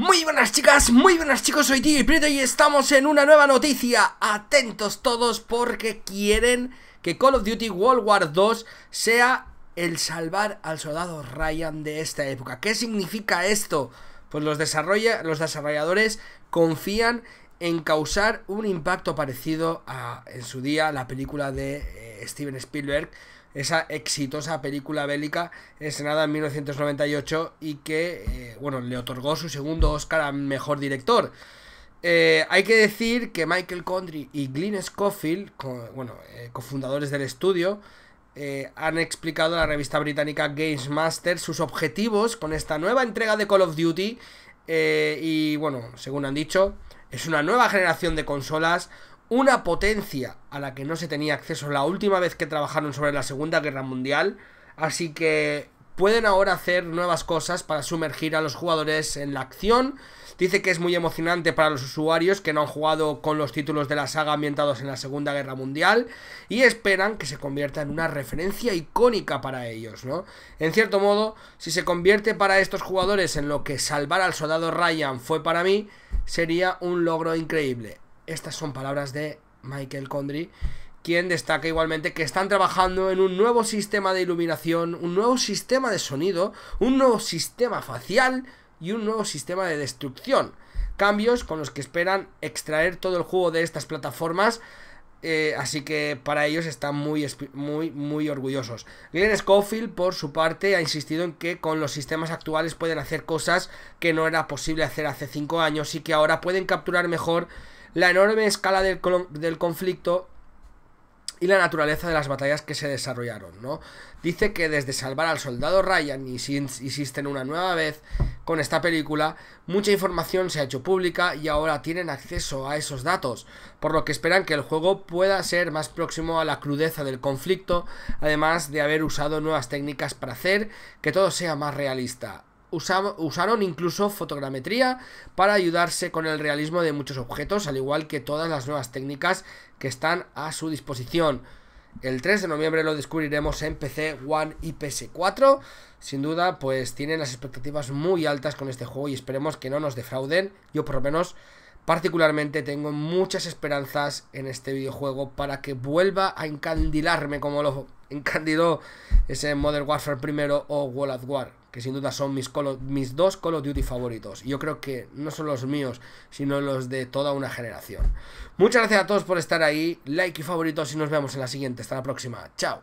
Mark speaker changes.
Speaker 1: Muy buenas chicas, muy buenas chicos, soy Tigre Prieto y estamos en una nueva noticia Atentos todos porque quieren que Call of Duty World War 2 sea el salvar al soldado Ryan de esta época ¿Qué significa esto? Pues los, desarrolla, los desarrolladores confían en causar un impacto parecido a en su día la película de eh, Steven Spielberg, esa exitosa película bélica Ensenada en 1998 y que eh, bueno, le otorgó su segundo Oscar a mejor director. Eh, hay que decir que Michael Condry y Glyn Scofield, bueno, cofundadores del estudio, han explicado a la revista británica Games Master sus objetivos con esta nueva entrega de Call of Duty. y bueno, según han dicho, es una nueva generación de consolas, una potencia a la que no se tenía acceso la última vez que trabajaron sobre la Segunda Guerra Mundial, así que pueden ahora hacer nuevas cosas para sumergir a los jugadores en la acción. Dice que es muy emocionante para los usuarios que no han jugado con los títulos de la saga ambientados en la Segunda Guerra Mundial y esperan que se convierta en una referencia icónica para ellos, ¿no? En cierto modo, si se convierte para estos jugadores en lo que salvar al soldado Ryan fue para mí, sería un logro increíble. Estas son palabras de Michael Condry, quien destaca igualmente que están trabajando en un nuevo sistema de iluminación, un nuevo sistema de sonido, un nuevo sistema facial y un nuevo sistema de destrucción. Cambios con los que esperan extraer todo el juego de estas plataformas eh, así que para ellos están muy, muy, muy orgullosos. Glenn Schofield, por su parte, ha insistido en que con los sistemas actuales pueden hacer cosas que no era posible hacer hace 5 años y que ahora pueden capturar mejor la enorme escala del, del conflicto y la naturaleza de las batallas que se desarrollaron, ¿no? Dice que desde salvar al soldado Ryan y si insisten una nueva vez con esta película, mucha información se ha hecho pública y ahora tienen acceso a esos datos, por lo que esperan que el juego pueda ser más próximo a la crudeza del conflicto, además de haber usado nuevas técnicas para hacer que todo sea más realista. usaron incluso fotogrametría para ayudarse con el realismo de muchos objetos, al igual que todas las nuevas técnicas que están a su disposición. El 3 de noviembre lo descubriremos en PC, One y PS4. Sin duda, pues tienen las expectativas muy altas con este juego y esperemos que no nos defrauden. Yo por lo menos particularmente tengo muchas esperanzas en este videojuego para que vuelva a encandilarme como lo Encantado ese Modern Warfare primero o Wall of War, que sin duda son mis, mis dos Call of Duty favoritos. Yo creo que no son los míos, sino los de toda una generación. Muchas gracias a todos por estar ahí, like y favoritos y nos vemos en la siguiente. Hasta la próxima. Chao.